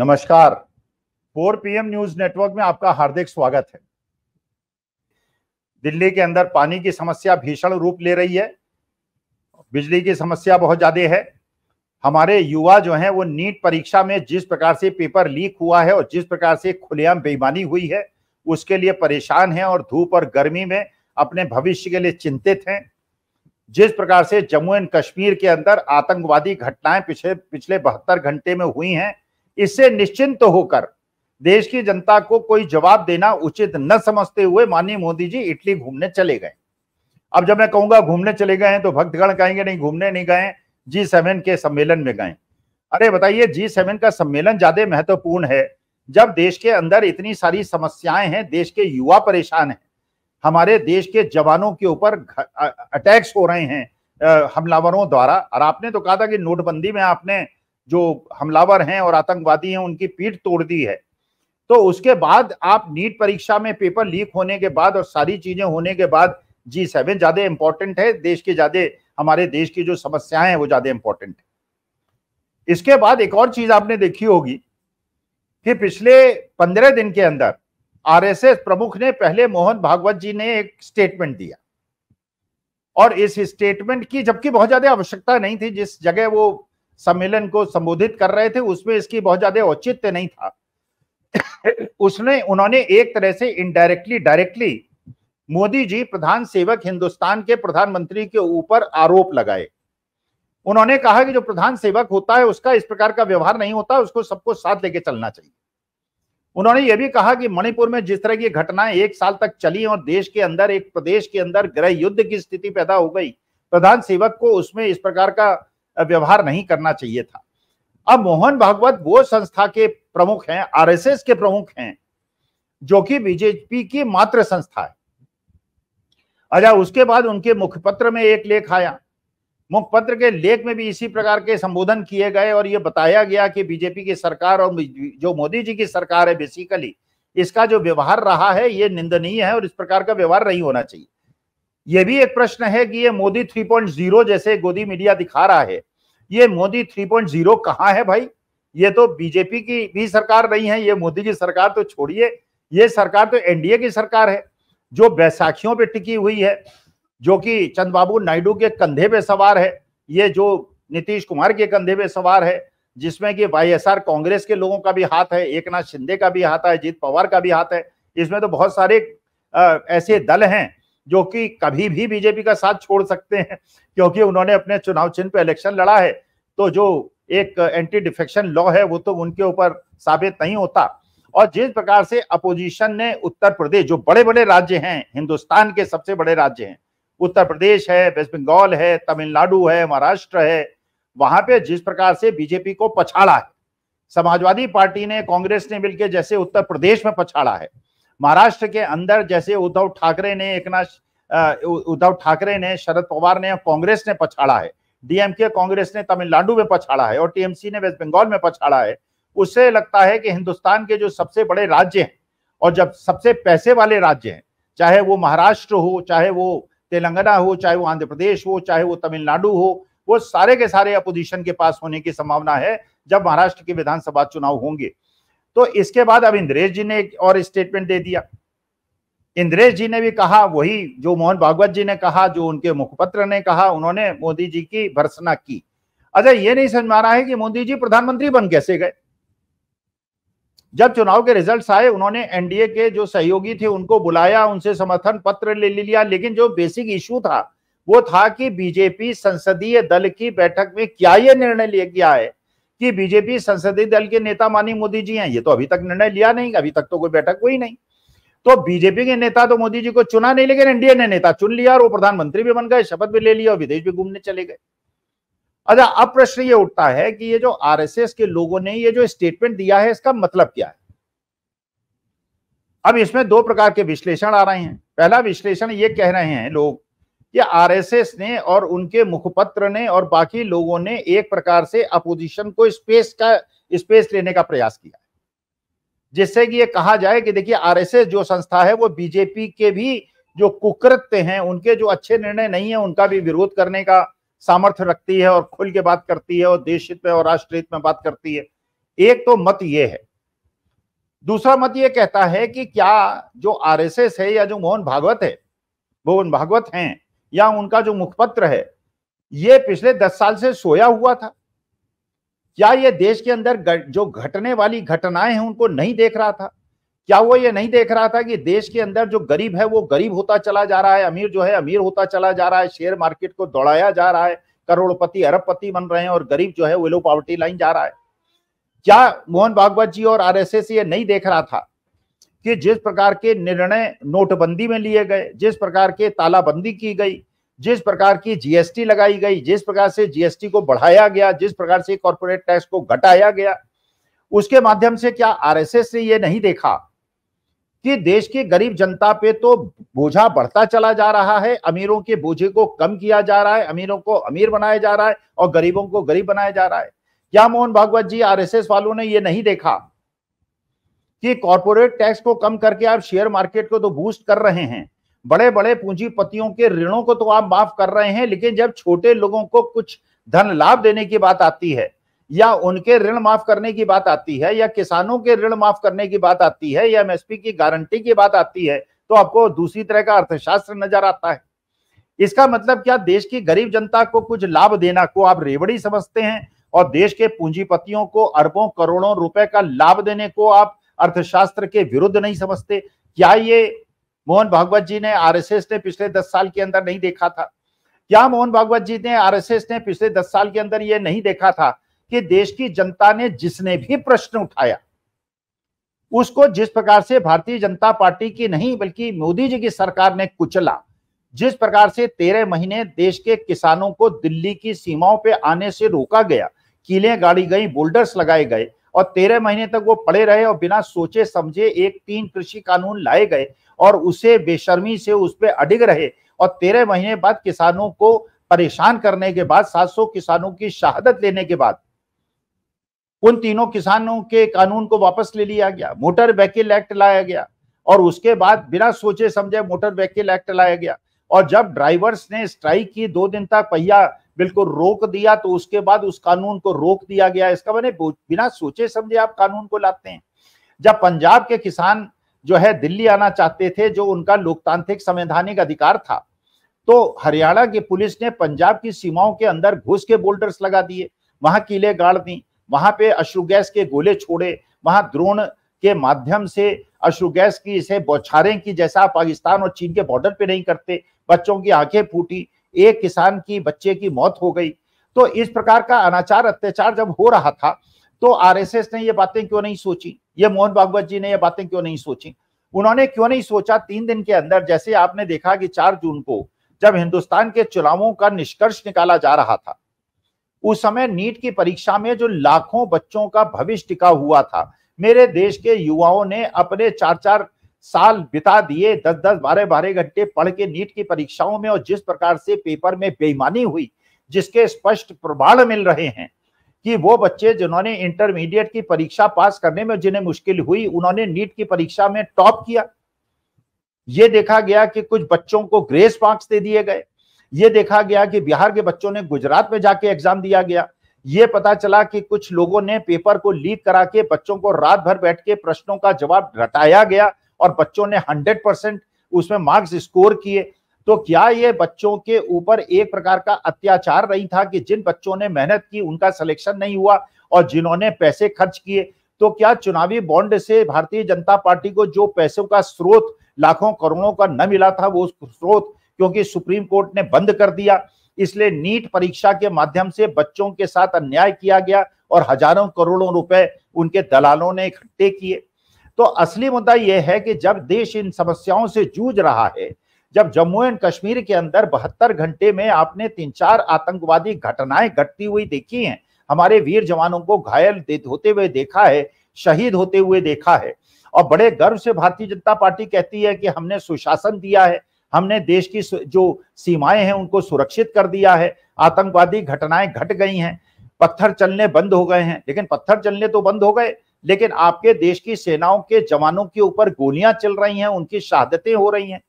नमस्कार 4 PM news network में आपका हार्दिक स्वागत है दिल्ली के अंदर पानी की समस्या भीषण रूप ले रही है बिजली की समस्या बहुत ज्यादा है हमारे युवा जो हैं वो नीट परीक्षा में जिस प्रकार से पेपर लीक हुआ है और जिस प्रकार से खुलेआम बेईमानी हुई है उसके लिए परेशान हैं और धूप और गर्मी में अपने भविष्य के लिए चिंतित हैं जिस प्रकार से जम्मू एंड कश्मीर के अंदर आतंकवादी घटनाएं पिछले पिछले बहत्तर घंटे में हुई हैं इससे निश्चिंत तो होकर देश की जनता को कोई जवाब देना उचित न समझते हुए माननीय मोदी जी इटली घूमने चले गए अब जब मैं कहूंगा घूमने चले गए तो भक्तगण कहेंगे नहीं घूमने नहीं गए जी सेवन के सम्मेलन में गए अरे बताइए जी सेवन का सम्मेलन ज्यादा महत्वपूर्ण है जब देश के अंदर इतनी सारी समस्याएं हैं देश के युवा परेशान हैं हमारे देश के जवानों के ऊपर अटैक्स हो रहे हैं हमलावरों द्वारा और आपने तो कहा था कि नोटबंदी में आपने जो हमलावर हैं और आतंकवादी हैं उनकी पीठ तोड़ दी है तो उसके बाद आप नीट परीक्षा में पेपर लीक होने के बाद और सारी चीजें होने के बाद जी सेवन ज्यादा इंपॉर्टेंट है देश के ज्यादा हमारे देश की जो समस्याएं हैं वो ज्यादा इंपॉर्टेंट है इसके बाद एक और चीज आपने देखी होगी कि पिछले पंद्रह दिन के अंदर आरएसएस प्रमुख ने पहले मोहन भागवत जी ने एक स्टेटमेंट दिया और इस स्टेटमेंट की जबकि बहुत ज्यादा आवश्यकता नहीं थी जिस जगह वो सम्मेलन को संबोधित कर रहे थे उसमें इसकी बहुत ज्यादा औचित्य नहीं था उसने उन्होंने एक तरह से इनडायरेक्टली डायरेक्टली मोदी जी प्रधान सेवक हिंदुस्तान के प्रधानमंत्री के ऊपर आरोप लगाए उन्होंने कहा कि जो प्रधान सेवक होता है उसका इस प्रकार का व्यवहार नहीं होता उसको सबको साथ लेके चलना चाहिए उन्होंने यह भी कहा कि मणिपुर में जिस तरह की घटनाएं एक साल तक चली और देश के अंदर एक प्रदेश के अंदर गृह युद्ध की स्थिति पैदा हो गई प्रधान सेवक को उसमें इस प्रकार का व्यवहार नहीं करना चाहिए था अब मोहन भागवत वो संस्था के प्रमुख हैं आरएसएस के प्रमुख हैं जो कि बीजेपी की मात्र संस्था है अच्छा उसके बाद उनके मुखपत्र में एक लेख आया मुखपत्र के लेख में भी इसी प्रकार के संबोधन किए गए और ये बताया गया कि बीजेपी की सरकार और जो मोदी जी की सरकार है बेसिकली इसका जो व्यवहार रहा है ये निंदनीय है और इस प्रकार का व्यवहार नहीं होना चाहिए यह भी एक प्रश्न है कि ये मोदी 3.0 जैसे गोदी मीडिया दिखा रहा है ये मोदी 3.0 कहाँ है भाई ये तो बीजेपी की भी सरकार नहीं है ये मोदी की सरकार तो छोड़िए ये सरकार तो एनडीए की सरकार है जो बैसाखियों पे टिकी हुई है जो कि चंद्रबाबू नायडू के कंधे पे सवार है ये जो नीतीश कुमार के कंधे पे सवार है जिसमें कि वाईएसआर कांग्रेस के लोगों का भी हाथ है एक नाथ शिंदे का भी हाथ है अजीत पवार का भी हाथ है इसमें तो बहुत सारे आ, ऐसे दल हैं जो कि कभी भी बीजेपी का साथ छोड़ सकते हैं क्योंकि उन्होंने अपने चुनाव चिन्ह पे इलेक्शन लड़ा है तो जो एक एंटी डिफेक्शन लॉ है वो तो उनके ऊपर साबित नहीं होता और जिस प्रकार से अपोजिशन ने उत्तर प्रदेश जो बड़े बड़े राज्य हैं हिंदुस्तान के सबसे बड़े राज्य हैं उत्तर प्रदेश है वेस्ट बंगाल है तमिलनाडु है महाराष्ट्र है वहां पे जिस प्रकार से बीजेपी को पछाड़ा है समाजवादी पार्टी ने कांग्रेस ने मिलकर जैसे उत्तर प्रदेश में पछाड़ा है महाराष्ट्र के अंदर जैसे उद्धव ठाकरे ने एक उद्धव ठाकरे ने शरद पवार ने कांग्रेस ने पछाड़ा है डीएमके कांग्रेस ने तमिलनाडु में पछाड़ा है और टीएमसी ने वेस्ट बंगाल में पछाड़ा है उससे लगता है कि हिंदुस्तान के जो सबसे बड़े राज्य हैं और जब सबसे पैसे वाले राज्य हैं चाहे वो महाराष्ट्र हो चाहे वो तेलंगाना हो चाहे वो आंध्र प्रदेश हो चाहे वो तमिलनाडु हो वो सारे के सारे अपोजिशन के पास होने की संभावना है जब महाराष्ट्र के विधानसभा चुनाव होंगे तो इसके बाद अब इंद्रेश जी ने एक और स्टेटमेंट दे दिया इंद्रेश जी ने भी कहा वही जो मोहन भागवत जी ने कहा जो उनके मुखपत्र ने कहा उन्होंने मोदी जी की भर्सना की अच्छा ये नहीं समझ मारा रहा है कि मोदी जी प्रधानमंत्री बन कैसे गए जब चुनाव के रिजल्ट्स आए उन्होंने एनडीए के जो सहयोगी थे उनको बुलाया उनसे समर्थन पत्र ले लिया लेकिन जो बेसिक इश्यू था वो था कि बीजेपी संसदीय दल की बैठक में क्या ये निर्णय लिया गया है कि बीजेपी संसदीय दल के नेता मानी मोदी जी हैं ये तो अभी तक निर्णय लिया नहीं अभी तक तो कोई बैठक हुई नहीं तो बीजेपी के नेता तो मोदी जी को चुना नहीं लेकिन एनडीए ने नेता चुन लिया और वो प्रधानमंत्री भी बन गए शपथ भी ले लिया और विदेश भी घूमने चले गए अच्छा अब प्रश्न ये उठता है कि ये जो आरएसएस के लोगों ने ये जो स्टेटमेंट दिया है इसका मतलब क्या है अब इसमें दो प्रकार के विश्लेषण आ रहे हैं पहला विश्लेषण ये कह रहे हैं लोग कि आरएसएस ने और उनके मुखपत्र ने और बाकी लोगों ने एक प्रकार से अपोजिशन को स्पेस का स्पेस लेने का प्रयास किया जिससे कि ये कहा जाए कि देखिए आरएसएस जो संस्था है वो बीजेपी के भी जो कुकृत्य हैं उनके जो अच्छे निर्णय नहीं है उनका भी विरोध करने का सामर्थ्य रखती है और खुल के बात करती है और देश हित में और राष्ट्र हित में बात करती है एक तो मत ये है दूसरा मत ये कहता है कि क्या जो आरएसएस है या जो मोहन भागवत है मोहन भागवत हैं या उनका जो मुखपत्र है ये पिछले दस साल से सोया हुआ था क्या ये देश के अंदर जो घटने वाली घटनाएं हैं उनको नहीं देख रहा था क्या वो ये नहीं देख रहा था कि देश के अंदर जो गरीब है वो गरीब होता चला जा रहा है अमीर जो है अमीर होता चला जा रहा है शेयर मार्केट को दौड़ाया जा रहा है करोड़पति अरबपति बन रहे हैं और गरीब जो है वो लो पॉवर्टी लाइन जा रहा है क्या मोहन भागवत जी और आरएसएस ये नहीं देख रहा था कि जिस प्रकार के निर्णय नोटबंदी में लिए गए जिस प्रकार के तालाबंदी की गई जिस प्रकार की जीएसटी लगाई गई जिस प्रकार से जीएसटी को बढ़ाया गया जिस प्रकार से कॉरपोरेट टैक्स को घटाया गया उसके माध्यम से क्या आरएसएस ने यह नहीं देखा कि देश की गरीब जनता पे तो बोझा बढ़ता चला जा रहा है अमीरों के बोझे को कम किया जा रहा है अमीरों को अमीर बनाया जा रहा है और गरीबों को गरीब बनाया जा रहा है क्या मोहन भागवत जी आरएसएस वालों ने यह नहीं देखा कि कॉरपोरेट टैक्स को कम करके आप शेयर मार्केट को तो बूस्ट कर रहे हैं बड़े बड़े पूंजीपतियों के ऋणों को तो आप माफ कर रहे हैं लेकिन जब छोटे लोगों को कुछ धन लाभ देने की बात आती है या उनके ऋण माफ करने की बात आती है या किसानों के ऋण माफ करने की बात आती है या एमएसपी की गारंटी की बात आती है तो आपको दूसरी तरह का अर्थशास्त्र नजर आता है इसका मतलब क्या देश की गरीब जनता को कुछ लाभ देना को आप रेवड़ी समझते हैं और देश के पूंजीपतियों को अरबों करोड़ों रुपए का लाभ देने को आप अर्थशास्त्र के विरुद्ध नहीं समझते क्या ये मोहन भागवत जी ने आरएसएस ने पिछले दस साल के अंदर नहीं देखा था क्या मोहन भागवत जी ने आरएसएस ने पिछले दस साल के अंदर यह नहीं देखा था कि देश की जनता ने जिसने भी प्रश्न उठाया उसको जिस प्रकार से भारतीय जनता पार्टी की नहीं बल्कि मोदी जी की सरकार ने कुचला जिस प्रकार से तेरह महीने देश के किसानों को दिल्ली की सीमाओं पे आने से रोका गया कीले गाड़ी गई बोल्डर्स लगाए गए और तेरह महीने तक वो पड़े रहे और बिना सोचे समझे एक तीन कृषि कानून लाए गए और उसे बेशर्मी से उस पर अडिग रहे और तेरह महीने बाद किसानों को परेशान करने के बाद 700 किसानों की शहादत लेने के बाद उन तीनों किसानों के कानून को वापस ले लिया गया मोटर व्हीकल एक्ट लाया गया और उसके बाद बिना सोचे समझे मोटर व्हीकल एक्ट लाया गया और जब ड्राइवर्स ने स्ट्राइक की दो दिन तक पहिया बिल को रोक दिया तो उसके बाद उस कानून को रोक दिया गया इसका मैंने बिना सोचे समझे आप कानून को लाते हैं जब पंजाब के किसान जो है दिल्ली आना चाहते थे जो उनका लोकतांत्रिक संवैधानिक अधिकार था तो हरियाणा की पुलिस ने पंजाब की सीमाओं के अंदर घुस के बोल्डर्स लगा दिए वहां कीले गाड़ दी वहां पे अश्रु गैस के गोले छोड़े वहां द्रोण के माध्यम से अश्रु गैस की इसे बौछारें की जैसा पाकिस्तान और चीन के बॉर्डर पे नहीं करते बच्चों की आंखें फूटी एक किसान की बच्चे की मौत हो गई तो इस प्रकार का अनाचार अत्याचार जब हो रहा था तो आरएसएस ने ये बातें क्यों नहीं सोची ये मोहन भागवत जी ने ये बातें क्यों नहीं सोची उन्होंने क्यों नहीं सोचा तीन दिन के अंदर जैसे आपने देखा कि चार जून को जब हिंदुस्तान के चुनावों का निष्कर्ष निकाला जा रहा था उस समय नीट की परीक्षा में जो लाखों बच्चों का भविष्य टिका हुआ था मेरे देश के युवाओं ने अपने चार चार साल बिता दिए दस दस बारह बारह घंटे पढ़ के नीट की परीक्षाओं में और जिस प्रकार से पेपर में बेईमानी हुई जिसके स्पष्ट प्रमाण मिल रहे हैं कि वो बच्चे जिन्होंने इंटरमीडिएट की परीक्षा पास करने में जिन्हें मुश्किल हुई उन्होंने नीट की परीक्षा में टॉप किया ये देखा गया कि कुछ बच्चों को ग्रेस मार्क्स दे दिए गए ये देखा गया कि बिहार के बच्चों ने गुजरात में जाके एग्जाम दिया गया ये पता चला कि कुछ लोगों ने पेपर को लीक करा के बच्चों को रात भर बैठ के प्रश्नों का जवाब रटाया गया और बच्चों ने हंड्रेड परसेंट उसमें मार्क्स स्कोर किए तो क्या ये बच्चों के ऊपर एक प्रकार का अत्याचार नहीं था कि जिन बच्चों ने मेहनत की उनका सिलेक्शन नहीं हुआ और जिन्होंने पैसे खर्च किए तो क्या चुनावी बॉन्ड से भारतीय जनता पार्टी को जो पैसों का स्रोत लाखों करोड़ों का न मिला था वो स्रोत क्योंकि सुप्रीम कोर्ट ने बंद कर दिया इसलिए नीट परीक्षा के माध्यम से बच्चों के साथ अन्याय किया गया और हजारों करोड़ों रुपए उनके दलालों ने इकट्ठे किए तो असली मुद्दा यह है कि जब देश इन समस्याओं से जूझ रहा है जब जम्मू एंड कश्मीर के अंदर बहत्तर घंटे में आपने तीन चार आतंकवादी घटनाएं घटती हुई देखी हैं हमारे वीर जवानों को घायल होते हुए देखा है शहीद होते हुए देखा है और बड़े गर्व से भारतीय जनता पार्टी कहती है कि हमने सुशासन दिया है हमने देश की जो सीमाएं हैं उनको सुरक्षित कर दिया है आतंकवादी घटनाएं घट गई हैं पत्थर चलने बंद हो गए हैं लेकिन पत्थर चलने तो बंद हो गए लेकिन आपके देश की सेनाओं के जवानों के ऊपर गोलियां चल रही हैं उनकी शहादतें हो रही हैं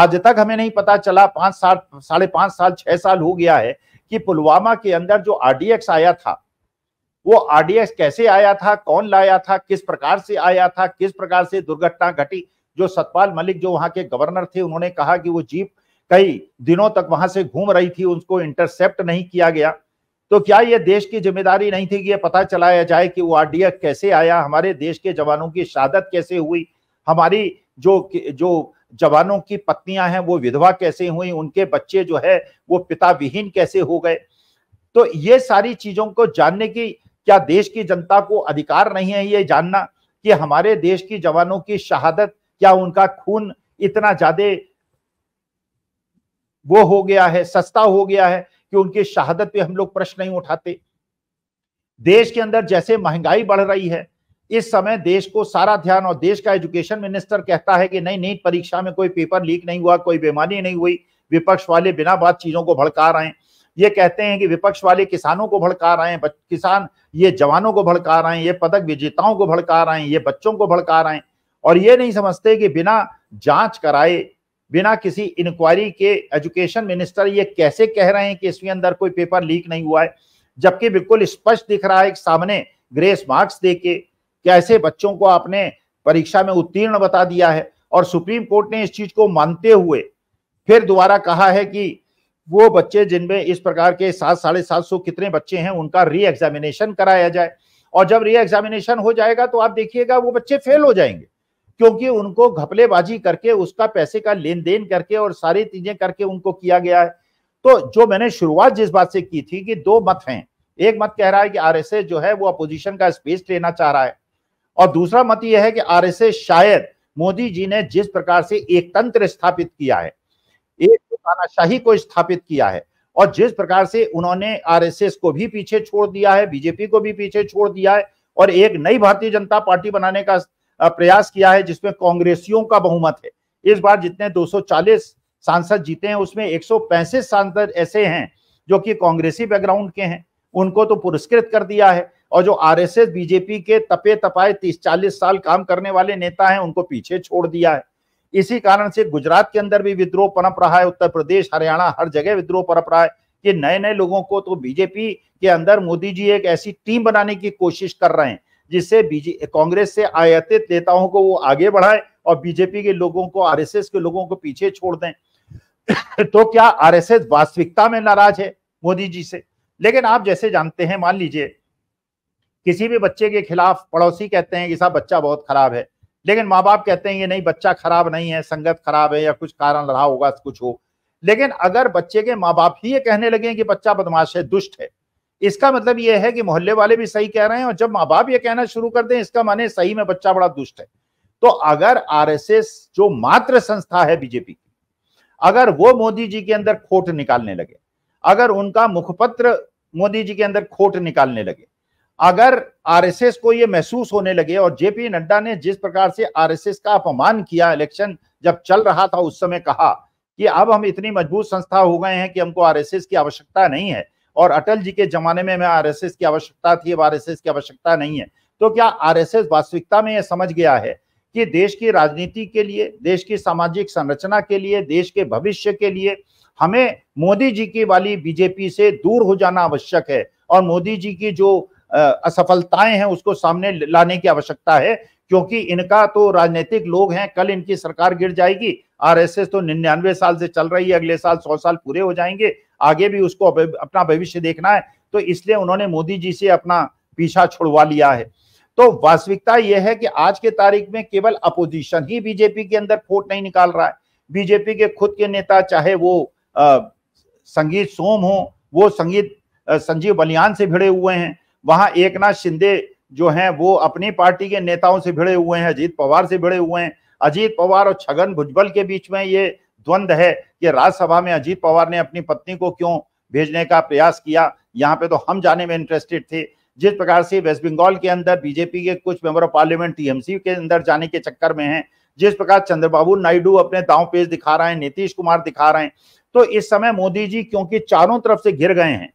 आज तक हमें नहीं पता चला पांच साल साढ़े पांच साल छह साल हो गया है कि पुलवामा के अंदर जो आरडीएक्स आया था वो आरडीएक्स कैसे आया था कौन लाया था किस प्रकार से आया था किस प्रकार से दुर्घटना घटी जो सतपाल मलिक जो वहां के गवर्नर थे उन्होंने कहा कि वो जीप कई दिनों तक वहां से घूम रही थी उसको इंटरसेप्ट नहीं किया गया तो क्या यह देश की जिम्मेदारी नहीं थी कि यह पता चलाया जाए कि वो आरडीएफ कैसे आया हमारे देश के जवानों की शहादत कैसे हुई हमारी जो जो जवानों की पत्नियां हैं वो विधवा कैसे हुई उनके बच्चे जो है वो पिता विहीन कैसे हो गए तो ये सारी चीजों को जानने की क्या देश की जनता को अधिकार नहीं है ये जानना कि हमारे देश की जवानों की शहादत क्या उनका खून इतना ज्यादा वो हो गया है सस्ता हो गया है कि उनकी शहादत पे हम लोग प्रश्न नहीं उठाते देश के अंदर जैसे महंगाई बढ़ रही है इस समय देश को सारा ध्यान और देश का एजुकेशन मिनिस्टर कहता है कि नहीं नीट परीक्षा में कोई पेपर लीक नहीं हुआ कोई बीमारी नहीं हुई विपक्ष वाले बिना बात चीजों को भड़का रहे हैं ये कहते हैं कि विपक्ष वाले किसानों को भड़का रहे हैं किसान ये जवानों को भड़का रहे हैं ये पदक विजेताओं को भड़का रहे हैं ये बच्चों को भड़का रहे हैं और ये नहीं समझते कि बिना जांच कराए बिना किसी इंक्वायरी के एजुकेशन मिनिस्टर ये कैसे कह रहे हैं कि इसमें अंदर कोई पेपर लीक नहीं हुआ है जबकि बिल्कुल स्पष्ट दिख रहा है एक सामने ग्रेस मार्क्स दे के कैसे बच्चों को आपने परीक्षा में उत्तीर्ण बता दिया है और सुप्रीम कोर्ट ने इस चीज को मानते हुए फिर दोबारा कहा है कि वो बच्चे जिनमें इस प्रकार के सात साढ़े सात सौ कितने बच्चे हैं उनका री एग्जामिनेशन कराया जाए और जब री एग्जामिनेशन हो जाएगा तो आप देखिएगा वो बच्चे फेल हो जाएंगे क्योंकि उनको घपलेबाजी करके उसका पैसे का लेन देन करके और सारी चीजें करके उनको किया गया है तो जो मैंने शुरुआत जिस बात से की थी कि दो मत हैं एक मत कह रहा है कि आरएसएस जो है वो अपोजिशन का स्पेस लेना चाह रहा है और दूसरा मत यह है कि आरएसएस शायद मोदी जी ने जिस प्रकार से एक तंत्र स्थापित किया है एक तानाशाही को स्थापित किया है और जिस प्रकार से उन्होंने आरएसएस को भी पीछे छोड़ दिया है बीजेपी को भी पीछे छोड़ दिया है और एक नई भारतीय जनता पार्टी बनाने का प्रयास किया है जिसमें कांग्रेसियों का बहुमत है इस बार जितने 240 सांसद जीते हैं उसमें एक सांसद ऐसे हैं जो कि कांग्रेसी बैकग्राउंड के हैं उनको तो पुरस्कृत कर दिया है और जो आरएसएस बीजेपी के तपे तपाए तीस चालीस साल काम करने वाले नेता हैं उनको पीछे छोड़ दिया है इसी कारण से गुजरात के अंदर भी विद्रोह पनप रहा है उत्तर प्रदेश हरियाणा हर जगह विद्रोह पनप रहा है कि नए नए लोगों को तो बीजेपी के अंदर मोदी जी एक ऐसी टीम बनाने की कोशिश कर रहे हैं जिससे कांग्रेस से आयातित नेताओं को वो आगे बढ़ाए और बीजेपी के लोगों को आरएसएस के लोगों को पीछे छोड़ दें तो क्या आरएसएस वास्तविकता में नाराज है मोदी जी से लेकिन आप जैसे जानते हैं मान लीजिए किसी भी बच्चे के खिलाफ पड़ोसी कहते हैं कि साहब बच्चा बहुत खराब है लेकिन माँ बाप कहते हैं ये नहीं बच्चा खराब नहीं है संगत खराब है या कुछ कारण रहा होगा कुछ हो लेकिन अगर बच्चे के माँ बाप ही ये कहने लगे कि बच्चा बदमाश है दुष्ट है इसका मतलब यह है कि मोहल्ले वाले भी सही कह रहे हैं और जब माँ बाप ये कहना शुरू कर दें इसका माने सही में बच्चा बड़ा दुष्ट है तो अगर आरएसएस जो मात्र संस्था है बीजेपी की अगर वो मोदी जी के अंदर खोट निकालने लगे अगर उनका मुखपत्र मोदी जी के अंदर खोट निकालने लगे अगर आरएसएस को यह महसूस होने लगे और जेपी नड्डा ने जिस प्रकार से आरएसएस का अपमान किया इलेक्शन जब चल रहा था उस समय कहा कि अब हम इतनी मजबूत संस्था हो गए हैं कि हमको आरएसएस की आवश्यकता नहीं है और अटल जी के जमाने में मैं आरएसएस की आवश्यकता थी अब आरएसएस की आवश्यकता नहीं है तो क्या आरएसएस वास्तविकता में यह समझ गया है कि देश की राजनीति के लिए देश की सामाजिक संरचना के लिए देश के भविष्य के लिए हमें मोदी जी की वाली बीजेपी से दूर हो जाना आवश्यक है और मोदी जी की जो असफलताएं हैं उसको सामने लाने की आवश्यकता है क्योंकि इनका तो राजनीतिक लोग हैं कल इनकी सरकार गिर जाएगी आरएसएस तो निन्यानवे साल से चल रही है अगले साल सौ साल पूरे हो जाएंगे आगे भी उसको अपना भविष्य देखना है तो इसलिए उन्होंने मोदी जी से अपना पीछा छुड़वा लिया है तो वास्तविकता यह है कि आज के तारीख में केवल अपोजिशन ही बीजेपी के अंदर फोट नहीं निकाल रहा है बीजेपी के खुद के नेता चाहे वो संगीत सोम हो वो संगीत संजीव बलियान से भिड़े हुए हैं वहां एक शिंदे जो हैं वो अपनी पार्टी के नेताओं से भिड़े हुए हैं अजीत पवार से भिड़े हुए हैं अजीत पवार और छगन भुजबल के बीच में ये द्वंद है कि राज्यसभा में अजीत पवार ने अपनी पत्नी को क्यों भेजने का प्रयास किया यहाँ पे तो हम जाने में इंटरेस्टेड थे जिस प्रकार से वेस्ट बंगाल के अंदर बीजेपी के कुछ मेंबर ऑफ पार्लियामेंट टीएमसी के अंदर जाने के चक्कर में हैं जिस प्रकार चंद्रबाबू नायडू अपने दाव पेज दिखा रहे हैं नीतीश कुमार दिखा रहे हैं तो इस समय मोदी जी क्योंकि चारों तरफ से घिर गए हैं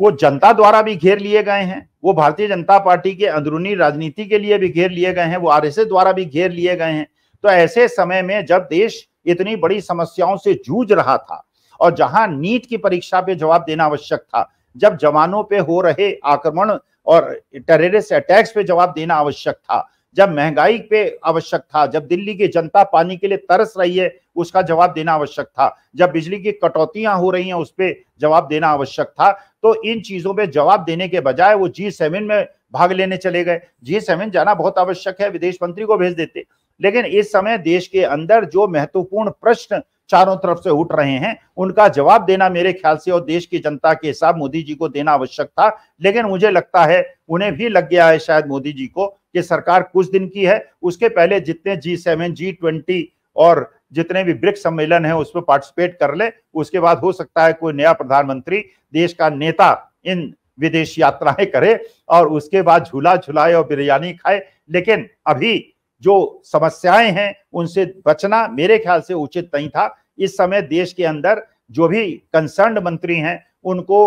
वो जनता द्वारा भी घेर लिए गए हैं वो भारतीय जनता पार्टी के अंदरूनी राजनीति के लिए भी घेर लिए गए हैं वो आरएसएस द्वारा भी घेर लिए गए हैं तो ऐसे समय में जब देश इतनी बड़ी समस्याओं से जूझ रहा था और जहां नीट की परीक्षा पे जवाब देना आवश्यक था जब जवानों पे हो रहे आक्रमण और टेररिस्ट अटैक्स पे जवाब देना आवश्यक था जब महंगाई पे आवश्यक था जब दिल्ली की जनता पानी के लिए तरस रही है उसका जवाब देना आवश्यक था जब बिजली की कटौतियां हो रही हैं उस पर जवाब देना आवश्यक था तो इन चीजों पे जवाब देने के बजाय वो जी सेवन में भाग लेने चले गए जी सेवन जाना बहुत आवश्यक है विदेश मंत्री को भेज देते लेकिन इस समय देश के अंदर जो महत्वपूर्ण प्रश्न चारों तरफ से उठ रहे हैं उनका जवाब देना मेरे ख्याल से और देश की जनता के हिसाब मोदी जी को देना आवश्यक था लेकिन मुझे लगता है उन्हें भी लग गया है शायद मोदी जी को कि सरकार कुछ दिन की है उसके पहले जितने जी सेवन जी ट्वेंटी और जितने भी ब्रिक्स सम्मेलन है उसमें पार्टिसिपेट कर ले उसके बाद हो सकता है कोई नया प्रधानमंत्री देश का नेता इन विदेश यात्राएं करे और उसके बाद झूला झुलाए और बिरयानी खाए लेकिन अभी जो समस्याएं हैं उनसे बचना मेरे ख्याल से उचित नहीं था इस समय देश के अंदर जो भी कंसर्न मंत्री हैं उनको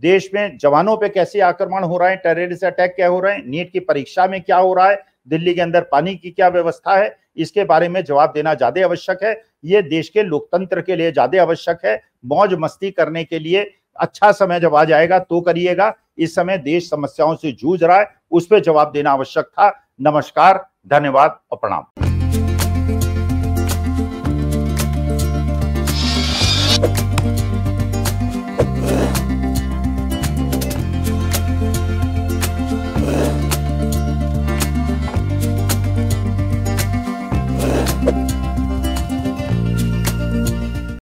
देश में जवानों पे कैसे आक्रमण हो रहा है टेररिस्ट अटैक क्या हो रहे हैं नीट की परीक्षा में क्या हो रहा है दिल्ली के अंदर पानी की क्या व्यवस्था है इसके बारे में जवाब देना ज्यादा आवश्यक है ये देश के लोकतंत्र के लिए ज्यादा आवश्यक है मौज मस्ती करने के लिए अच्छा समय जब आ जाएगा तो करिएगा इस समय देश समस्याओं से जूझ रहा है उस पर जवाब देना आवश्यक था नमस्कार धन्यवाद और प्रणाम